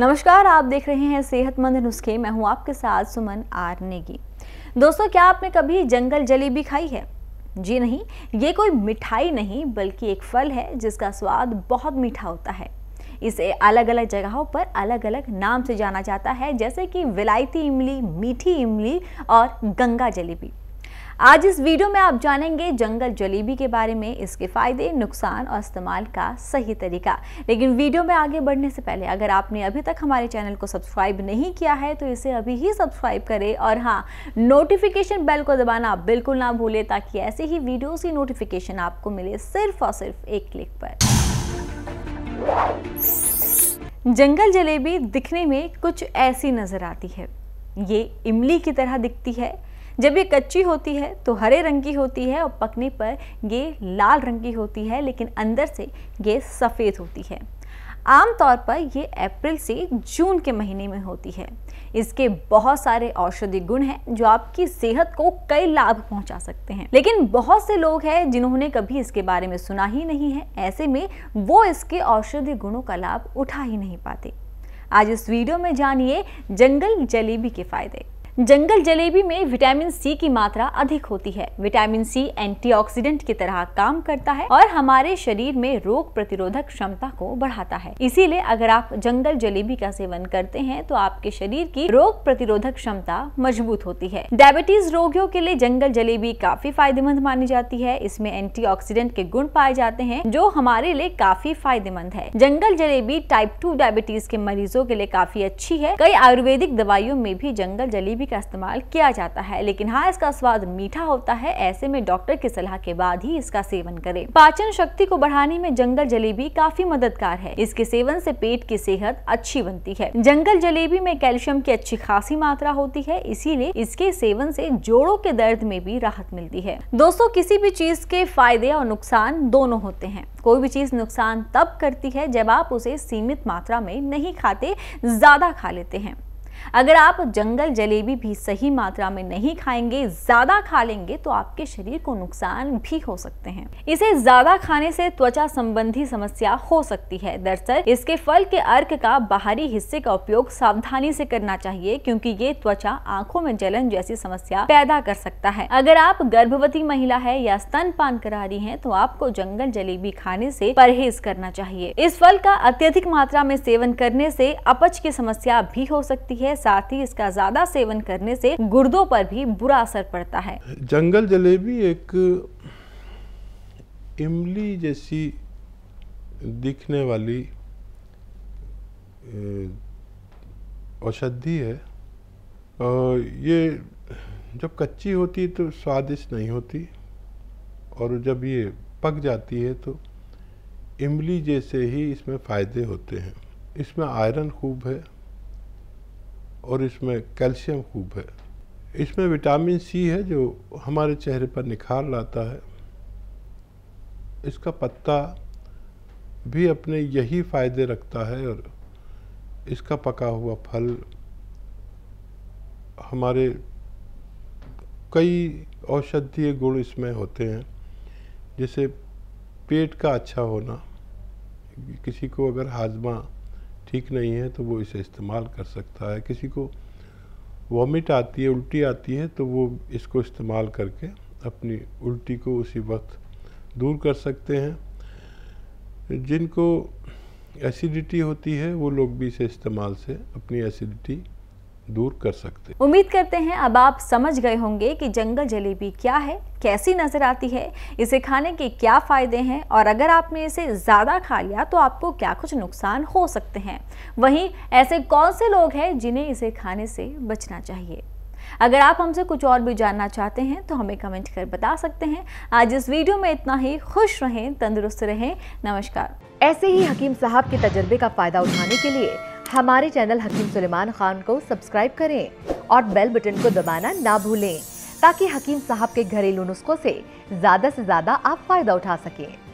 नमस्कार आप देख रहे हैं सेहतमंद नुस्खे मैं हूं आपके साथ सुमन आर नेगी दोस्तों क्या आपने कभी जंगल जलेबी खाई है जी नहीं ये कोई मिठाई नहीं बल्कि एक फल है जिसका स्वाद बहुत मीठा होता है इसे अलग अलग जगहों पर अलग अलग नाम से जाना जाता है जैसे कि विलायती इमली मीठी इमली और गंगा जलेबी आज इस वीडियो में आप जानेंगे जंगल जलेबी के बारे में इसके फायदे नुकसान और इस्तेमाल का सही तरीका लेकिन वीडियो में आगे बढ़ने से पहले अगर आपने अभी तक हमारे चैनल को सब्सक्राइब नहीं किया है तो इसे अभी ही सब्सक्राइब करें और हाँ नोटिफिकेशन बेल को दबाना बिल्कुल ना भूलें ताकि ऐसे ही वीडियो की नोटिफिकेशन आपको मिले सिर्फ और सिर्फ एक क्लिक पर जंगल जलेबी दिखने में कुछ ऐसी नज़र आती है ये इमली की तरह दिखती है जब ये कच्ची होती है तो हरे रंग की होती है और पकने पर ये लाल रंग की होती है लेकिन अंदर से ये सफ़ेद होती है आमतौर पर ये अप्रैल से जून के महीने में होती है इसके बहुत सारे औषधि गुण हैं जो आपकी सेहत को कई लाभ पहुंचा सकते हैं लेकिन बहुत से लोग हैं जिन्होंने कभी इसके बारे में सुना ही नहीं है ऐसे में वो इसके औषधि गुणों का लाभ उठा ही नहीं पाते आज इस वीडियो में जानिए जंगल जलेबी के फायदे जंगल जलेबी में विटामिन सी की मात्रा अधिक होती है विटामिन सी एंटीऑक्सीडेंट की तरह काम करता है और हमारे शरीर में रोग प्रतिरोधक क्षमता को बढ़ाता है इसीलिए अगर आप जंगल जलेबी का सेवन करते हैं तो आपके शरीर की रोग प्रतिरोधक क्षमता मजबूत होती है डायबिटीज रोगियों के लिए जंगल जलेबी काफी फायदेमंद मानी जाती है इसमें एंटी के गुण पाए जाते हैं जो हमारे लिए काफी फायदेमंद है jungle jalebi type two diabetes के मरीजों के लिए काफी अच्छी है कई आयुर्वेदिक दवाइयों में भी जंगल जलेबी का इस्तेमाल किया जाता है लेकिन हाँ इसका स्वाद मीठा होता है ऐसे में डॉक्टर की सलाह के बाद ही इसका सेवन करें पाचन शक्ति को बढ़ाने में जंगल जलेबी काफी मददगार है इसके सेवन से पेट की सेहत अच्छी बनती है जंगल जलेबी में कैल्शियम की अच्छी खासी मात्रा होती है इसीलिए इसके सेवन से जोड़ों के दर्द में भी राहत मिलती है दोस्तों किसी भी चीज के फायदे और नुकसान दोनों होते हैं कोई भी चीज नुकसान तब करती है जब आप उसे सीमित मात्रा में नहीं खाते ज्यादा खा लेते हैं अगर आप जंगल जलेबी भी सही मात्रा में नहीं खाएंगे ज़्यादा खा लेंगे तो आपके शरीर को नुकसान भी हो सकते हैं इसे ज़्यादा खाने से त्वचा संबंधी समस्या हो सकती है दरअसल इसके फल के अर्क का बाहरी हिस्से का उपयोग सावधानी से करना चाहिए क्योंकि ये त्वचा आंखों में जलन जैसी समस्या पैदा कर सकता है अगर आप गर्भवती महिला है या स्तन करा रही है तो आपको जंगल जलेबी खाने से परहेज करना चाहिए इस फल का अत्यधिक मात्रा में सेवन करने से अपच की समस्या भी हो सकती है है साथ ही इसका ज्यादा सेवन करने से गुर्दों पर भी बुरा असर पड़ता है जंगल जलेबी एक इमली जैसी दिखने वाली औषधि है और ये जब कच्ची होती तो स्वादिष्ट नहीं होती और जब ये पक जाती है तो इमली जैसे ही इसमें फ़ायदे होते हैं इसमें आयरन खूब है और इसमें कैल्शियम खूब है इसमें विटामिन सी है जो हमारे चेहरे पर निखार लाता है इसका पत्ता भी अपने यही फ़ायदे रखता है और इसका पका हुआ फल हमारे कई औषधीय गुण इसमें होते हैं जैसे पेट का अच्छा होना किसी को अगर हाजमा ठीक नहीं है तो वो इसे इस्तेमाल कर सकता है किसी को वॉमिट आती है उल्टी आती है तो वो इसको इस्तेमाल करके अपनी उल्टी को उसी वक्त दूर कर सकते हैं जिनको एसिडिटी होती है वो लोग भी इसे इस्तेमाल से अपनी एसिडिटी दूर कर सकते हैं उम्मीद करते हैं अब आप समझ गए होंगे कि जंगल जलेबी क्या है कैसी नज़र आती है इसे खाने के क्या फ़ायदे हैं और अगर आपने इसे ज़्यादा खा लिया तो आपको क्या कुछ नुकसान हो सकते हैं वहीं ऐसे कौन से लोग हैं जिन्हें इसे खाने से बचना चाहिए अगर आप हमसे कुछ और भी जानना चाहते हैं तो हमें कमेंट कर बता सकते हैं आज इस वीडियो में इतना ही खुश रहें तंदुरुस्त रहें नमस्कार ऐसे ही हकीम साहब के तजर्बे का फ़ायदा उठाने के लिए हमारे चैनल हकीम सुलेमान खान को सब्सक्राइब करें और बेल बटन को दबाना ना भूलें ताकि हकीम साहब के घरेलू नुस्खों से ज़्यादा से ज़्यादा आप फ़ायदा उठा सकें